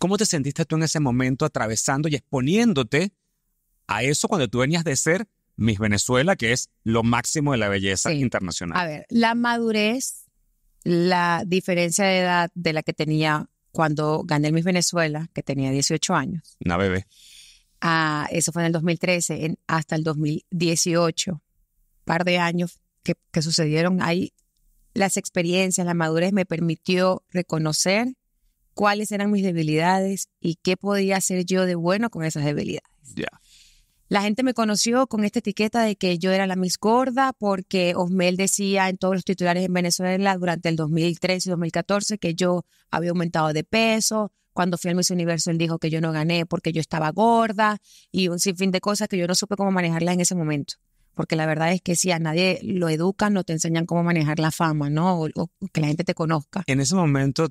¿Cómo te sentiste tú en ese momento atravesando y exponiéndote a eso cuando tú venías de ser Miss Venezuela, que es lo máximo de la belleza internacional? A ver, la madurez, la diferencia de edad de la que tenía cuando gané el Miss Venezuela, que tenía 18 años. Una bebé. Ah, eso fue en el 2013, en, hasta el 2018, par de años que, que sucedieron ahí. Las experiencias, la madurez me permitió reconocer cuáles eran mis debilidades y qué podía hacer yo de bueno con esas debilidades. La gente me conoció con esta etiqueta de que yo era la Miss Gorda porque Osmel decía en todos los titulares en Venezuela durante el 2013 y 2014 que yo había aumentado de peso. Cuando fui al Miss Universo él dijo que yo no gané porque yo estaba gorda y un sinfín de cosas que yo no supe cómo manejarlas en ese momento. Porque la verdad es que si a nadie lo educan, no te enseñan cómo manejar la fama, ¿no? o que la gente te conozca. En ese momento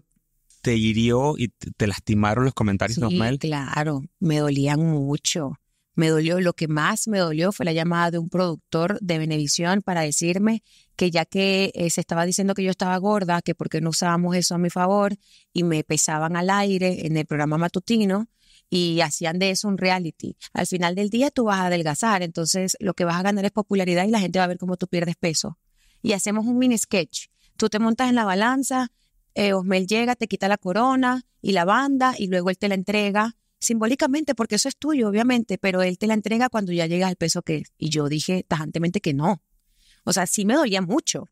te hirió y te lastimaron los comentarios sí, Claro, me dolían mucho. Me dolió, lo que más me dolió fue la llamada de un productor de Venevisión para decirme que ya que eh, se estaba diciendo que yo estaba gorda, que porque no usábamos eso a mi favor y me pesaban al aire en el programa matutino y hacían de eso un reality. Al final del día tú vas a adelgazar, entonces lo que vas a ganar es popularidad y la gente va a ver cómo tú pierdes peso. Y hacemos un mini sketch. Tú te montas en la balanza, eh, Osmel llega, te quita la corona y la banda y luego él te la entrega simbólicamente porque eso es tuyo, obviamente, pero él te la entrega cuando ya llegas al peso que es. Y yo dije tajantemente que no. O sea, sí me dolía mucho,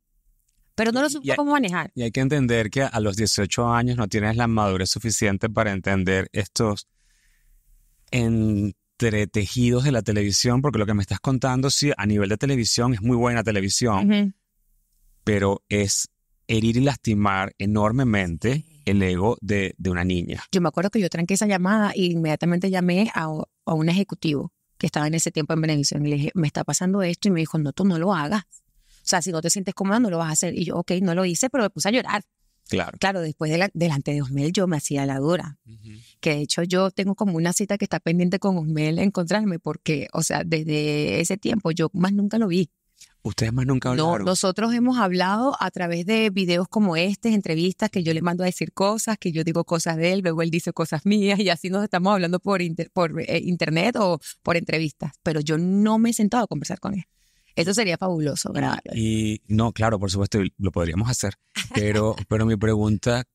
pero no lo supo cómo manejar. Y hay que entender que a los 18 años no tienes la madurez suficiente para entender estos entretejidos de la televisión, porque lo que me estás contando, sí, a nivel de televisión es muy buena televisión, pero es herir y lastimar enormemente el ego de, una niña. Yo me acuerdo que yo tranqué esa llamada e inmediatamente llamé a, un ejecutivo que estaba en ese tiempo en Venezuela y le dije, me está pasando esto y me dijo, no, tú no lo hagas. O sea, si no te sientes cómoda, no lo vas a hacer. Y yo, ok, no lo hice, pero me puse a llorar. Claro. Claro, después delante de Osmel yo me hacía la dura. Que de hecho yo tengo como una cita que está pendiente con Osmel encontrarme porque, o sea, desde ese tiempo yo más nunca lo vi. Ustedes más nunca hablaron. No, nosotros hemos hablado a través de videos como este, entrevistas que yo le mando a decir cosas, que yo digo cosas de él, luego él dice cosas mías y así nos estamos hablando por, por eh, internet o por entrevistas. Pero yo no me he sentado a conversar con él. Eso sería fabuloso Y no, claro, por supuesto, lo podríamos hacer. Pero, pero mi pregunta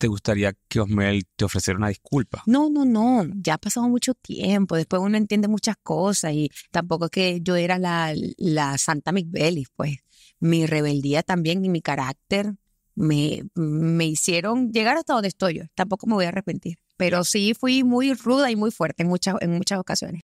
te gustaría que Osmel te ofreciera una disculpa? No, no, no, ya ha pasado mucho tiempo, después uno entiende muchas cosas y tampoco es que yo era la, la Santa McBelly, pues mi rebeldía también y mi carácter me, me hicieron llegar hasta donde estoy yo, tampoco me voy a arrepentir, pero sí fui muy ruda y muy fuerte en muchas, en muchas ocasiones.